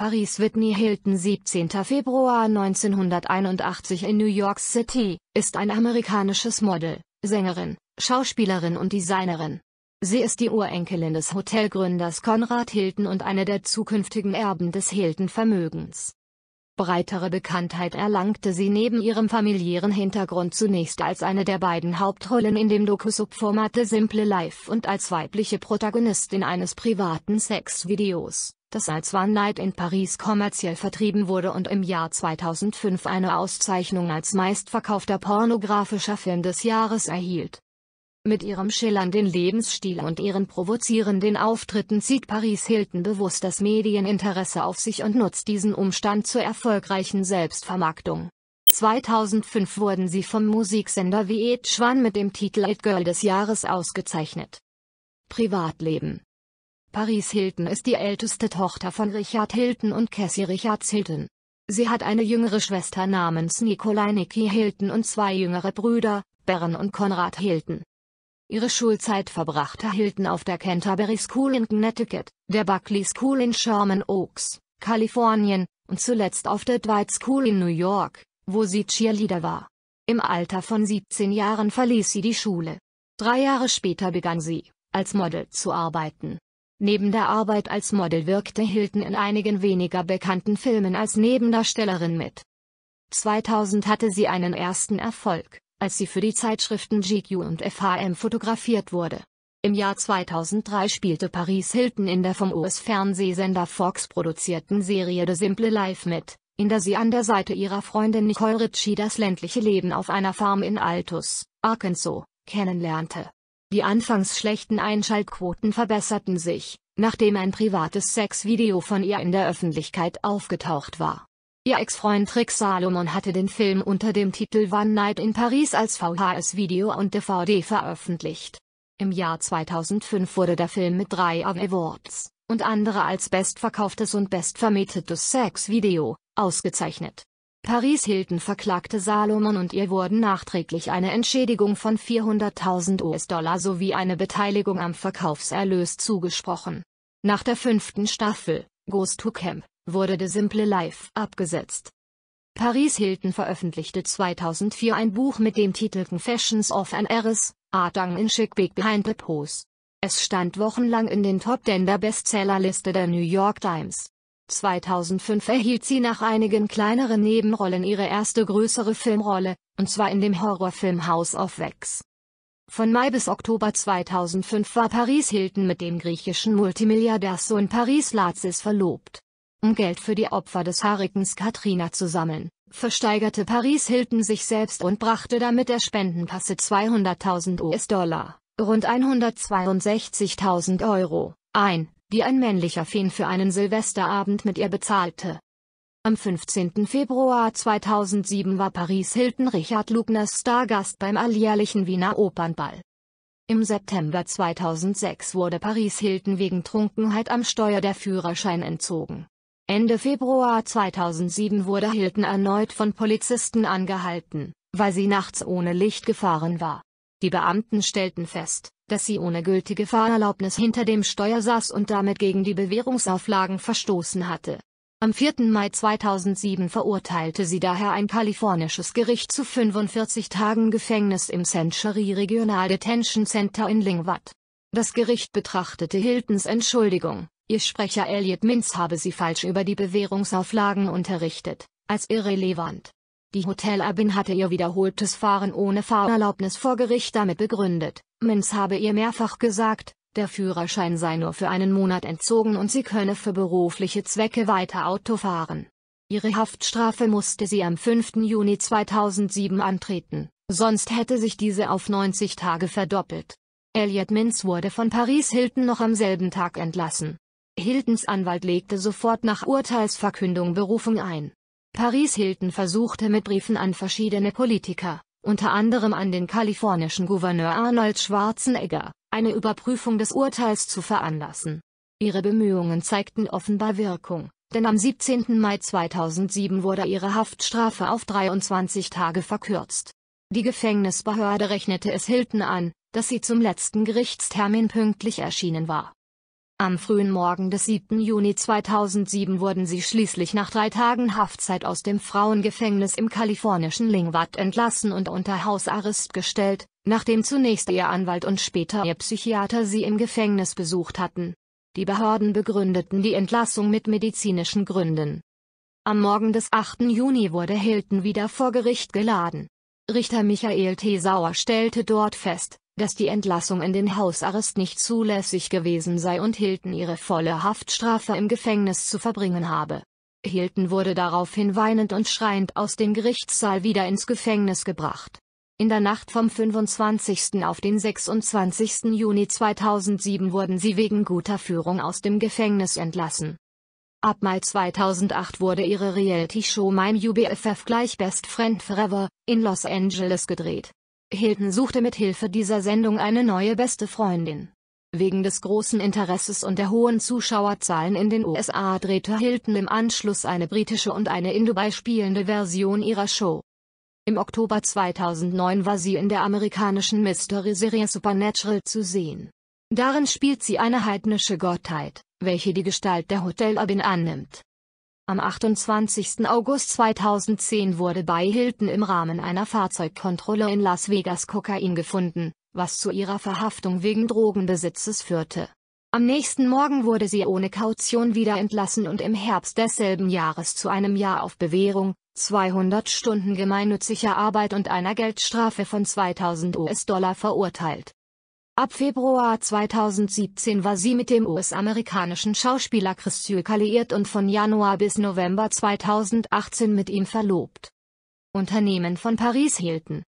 Paris Whitney Hilton 17. Februar 1981 in New York City, ist ein amerikanisches Model, Sängerin, Schauspielerin und Designerin. Sie ist die Urenkelin des Hotelgründers Konrad Hilton und eine der zukünftigen Erben des Hilton-Vermögens. Breitere Bekanntheit erlangte sie neben ihrem familiären Hintergrund zunächst als eine der beiden Hauptrollen in dem Doku-Subformat The Simple Life und als weibliche Protagonistin eines privaten Sexvideos das als One Night in Paris kommerziell vertrieben wurde und im Jahr 2005 eine Auszeichnung als meistverkaufter pornografischer Film des Jahres erhielt. Mit ihrem schillernden Lebensstil und ihren provozierenden Auftritten zieht Paris Hilton bewusst das Medieninteresse auf sich und nutzt diesen Umstand zur erfolgreichen Selbstvermarktung. 2005 wurden sie vom Musiksender VH1 mit dem Titel It Girl des Jahres ausgezeichnet. Privatleben Paris Hilton ist die älteste Tochter von Richard Hilton und Cassie Richards Hilton. Sie hat eine jüngere Schwester namens Nikolai Nikki Hilton und zwei jüngere Brüder, Baron und Konrad Hilton. Ihre Schulzeit verbrachte Hilton auf der Canterbury School in Connecticut, der Buckley School in Sherman Oaks, Kalifornien, und zuletzt auf der Dwight School in New York, wo sie Cheerleader war. Im Alter von 17 Jahren verließ sie die Schule. Drei Jahre später begann sie, als Model zu arbeiten. Neben der Arbeit als Model wirkte Hilton in einigen weniger bekannten Filmen als Nebendarstellerin mit. 2000 hatte sie einen ersten Erfolg, als sie für die Zeitschriften GQ und FHM fotografiert wurde. Im Jahr 2003 spielte Paris Hilton in der vom US-Fernsehsender Fox produzierten Serie The Simple Life mit, in der sie an der Seite ihrer Freundin Nicole Ritchie das ländliche Leben auf einer Farm in Altus, Arkansas, kennenlernte. Die anfangs schlechten Einschaltquoten verbesserten sich, nachdem ein privates Sexvideo von ihr in der Öffentlichkeit aufgetaucht war. Ihr Ex-Freund Rick Salomon hatte den Film unter dem Titel One Night in Paris als VHS-Video und DVD veröffentlicht. Im Jahr 2005 wurde der Film mit drei Awards und andere als bestverkauftes und bestvermietetes Sexvideo ausgezeichnet. Paris Hilton verklagte Salomon und ihr wurden nachträglich eine Entschädigung von 400.000 US-Dollar sowie eine Beteiligung am Verkaufserlös zugesprochen. Nach der fünften Staffel, Ghost to Camp, wurde The Simple Life abgesetzt. Paris Hilton veröffentlichte 2004 ein Buch mit dem Titel Confessions of an Heiress, Artang in Chic Big Behind the Pose. Es stand wochenlang in den Top 10 der Bestsellerliste der New York Times. 2005 erhielt sie nach einigen kleineren Nebenrollen ihre erste größere Filmrolle, und zwar in dem Horrorfilm House of Wax. Von Mai bis Oktober 2005 war Paris Hilton mit dem griechischen Multimilliardärssohn Paris Lazis verlobt. Um Geld für die Opfer des Harikens Katrina zu sammeln, versteigerte Paris Hilton sich selbst und brachte damit der Spendenkasse 200.000 US-Dollar, rund 162.000 Euro, ein die ein männlicher Feen für einen Silvesterabend mit ihr bezahlte. Am 15. Februar 2007 war Paris Hilton Richard Lugners Stargast beim alljährlichen Wiener Opernball. Im September 2006 wurde Paris Hilton wegen Trunkenheit am Steuer der Führerschein entzogen. Ende Februar 2007 wurde Hilton erneut von Polizisten angehalten, weil sie nachts ohne Licht gefahren war. Die Beamten stellten fest, dass sie ohne gültige Fahrerlaubnis hinter dem Steuer saß und damit gegen die Bewährungsauflagen verstoßen hatte. Am 4. Mai 2007 verurteilte sie daher ein kalifornisches Gericht zu 45 Tagen Gefängnis im Century Regional Detention Center in Lingwat. Das Gericht betrachtete Hiltons Entschuldigung, ihr Sprecher Elliot Minz habe sie falsch über die Bewährungsauflagen unterrichtet, als irrelevant. Die Hotelabin hatte ihr wiederholtes Fahren ohne Fahrerlaubnis vor Gericht damit begründet, Minz habe ihr mehrfach gesagt, der Führerschein sei nur für einen Monat entzogen und sie könne für berufliche Zwecke weiter Auto fahren. Ihre Haftstrafe musste sie am 5. Juni 2007 antreten, sonst hätte sich diese auf 90 Tage verdoppelt. Elliot Minz wurde von Paris Hilton noch am selben Tag entlassen. Hiltons Anwalt legte sofort nach Urteilsverkündung Berufung ein. Paris Hilton versuchte mit Briefen an verschiedene Politiker, unter anderem an den kalifornischen Gouverneur Arnold Schwarzenegger, eine Überprüfung des Urteils zu veranlassen. Ihre Bemühungen zeigten offenbar Wirkung, denn am 17. Mai 2007 wurde ihre Haftstrafe auf 23 Tage verkürzt. Die Gefängnisbehörde rechnete es Hilton an, dass sie zum letzten Gerichtstermin pünktlich erschienen war. Am frühen Morgen des 7. Juni 2007 wurden sie schließlich nach drei Tagen Haftzeit aus dem Frauengefängnis im kalifornischen Lingvat entlassen und unter Hausarrest gestellt, nachdem zunächst ihr Anwalt und später ihr Psychiater sie im Gefängnis besucht hatten. Die Behörden begründeten die Entlassung mit medizinischen Gründen. Am Morgen des 8. Juni wurde Hilton wieder vor Gericht geladen. Richter Michael T. Sauer stellte dort fest, dass die Entlassung in den Hausarrest nicht zulässig gewesen sei und Hilton ihre volle Haftstrafe im Gefängnis zu verbringen habe. Hilton wurde daraufhin weinend und schreiend aus dem Gerichtssaal wieder ins Gefängnis gebracht. In der Nacht vom 25. auf den 26. Juni 2007 wurden sie wegen guter Führung aus dem Gefängnis entlassen. Ab Mai 2008 wurde ihre Reality-Show My UBFF gleich Best Friend Forever in Los Angeles gedreht. Hilton suchte mit Hilfe dieser Sendung eine neue beste Freundin. Wegen des großen Interesses und der hohen Zuschauerzahlen in den USA drehte Hilton im Anschluss eine britische und eine in Dubai spielende Version ihrer Show. Im Oktober 2009 war sie in der amerikanischen Mystery-Serie Supernatural zu sehen. Darin spielt sie eine heidnische Gottheit, welche die Gestalt der Hotel Abin annimmt. Am 28. August 2010 wurde bei Hilton im Rahmen einer Fahrzeugkontrolle in Las Vegas Kokain gefunden, was zu ihrer Verhaftung wegen Drogenbesitzes führte. Am nächsten Morgen wurde sie ohne Kaution wieder entlassen und im Herbst desselben Jahres zu einem Jahr auf Bewährung, 200 Stunden gemeinnütziger Arbeit und einer Geldstrafe von 2000 US-Dollar verurteilt. Ab Februar 2017 war sie mit dem US-amerikanischen Schauspieler Chris Zülka liiert und von Januar bis November 2018 mit ihm verlobt. Unternehmen von Paris Hilton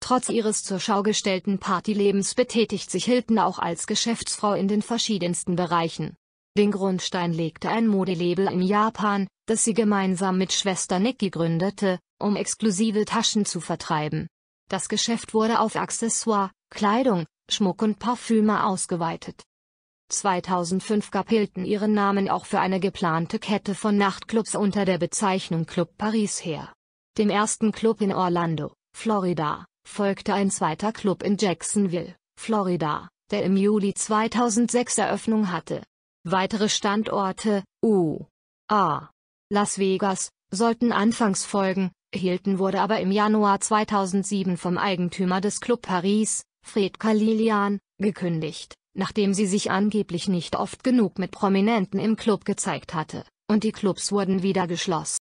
Trotz ihres zur Schau gestellten Partylebens betätigt sich Hilton auch als Geschäftsfrau in den verschiedensten Bereichen. Den Grundstein legte ein Modelabel in Japan, das sie gemeinsam mit Schwester Nikki gründete, um exklusive Taschen zu vertreiben. Das Geschäft wurde auf Accessoire, Kleidung, Schmuck und Parfüme ausgeweitet. 2005 gab Hilton ihren Namen auch für eine geplante Kette von Nachtclubs unter der Bezeichnung Club Paris her. Dem ersten Club in Orlando, Florida, folgte ein zweiter Club in Jacksonville, Florida, der im Juli 2006 Eröffnung hatte. Weitere Standorte, U.A. Las Vegas, sollten anfangs folgen, Hilton wurde aber im Januar 2007 vom Eigentümer des Club Paris, Fred Kalilian, gekündigt, nachdem sie sich angeblich nicht oft genug mit Prominenten im Club gezeigt hatte, und die Clubs wurden wieder geschlossen.